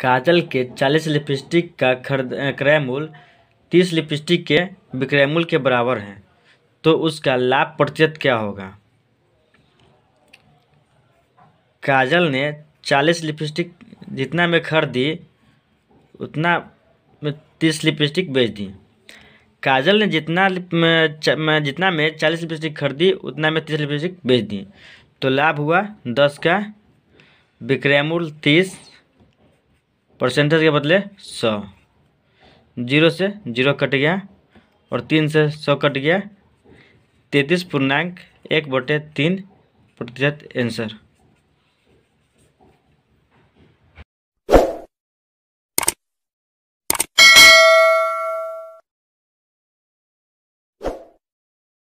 काजल के चालीस लिपस्टिक का क्रय मूल्य तीस लिपस्टिक के विक्रय मूल्य के बराबर है तो उसका लाभ प्रतिशत क्या होगा काजल ने चालीस लिपस्टिक जितना में खरीदी उतना में तीस लिपस्टिक बेच दी काजल ने जितना में जितना में चालीस लिपस्टिक खरीदी उतना में तीस लिपस्टिक बेच दी तो लाभ हुआ दस का विक्रय मूल्य तीस परसेंटेज के बदले सौ जीरो से जीरो कट गया और तीन से सौ कट गया तैंतीस पूर्णांक एक बटे तीन प्रतिशत आंसर